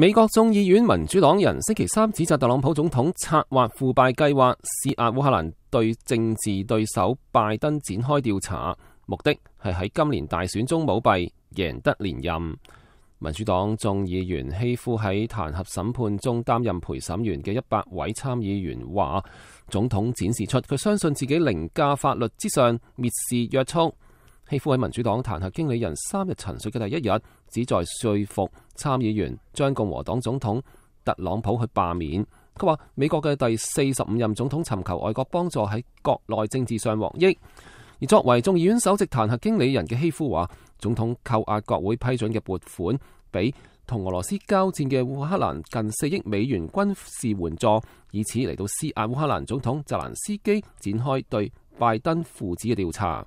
美国众议院民主党人星期三指责特朗普总统策划腐败计划，施压乌克兰对政治对手拜登展开调查，目的系喺今年大选中舞弊，赢得连任。民主党众议员欺夫喺弹劾审判中担任陪审员嘅一百位参议员，话总统展示出佢相信自己凌驾法律之上，蔑视约束。希夫喺民主党弹劾经理人三日陈述嘅第一日，旨在说服参议员将共和党总统特朗普去罢免。佢话美国嘅第四十五任总统寻求外国帮助喺国内政治上获益。而作为众议院首席弹劾经理人嘅希夫话，总统扣押国会批准嘅拨款，俾同俄罗斯交战嘅乌克兰近四亿美元军事援助，以此嚟到施压乌克兰总统泽兰斯基展开对拜登父子嘅调查。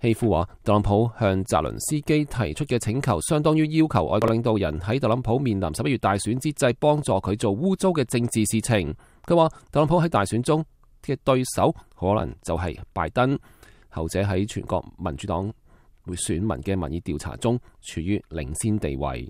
希夫话：特朗普向泽伦斯基提出嘅请求，相当于要求外国领导人喺特朗普面临十一月大选之际，帮助佢做污糟嘅政治事情。佢话特朗普喺大选中嘅对手可能就系拜登，后者喺全国民主党选民嘅民意调查中处于领先地位。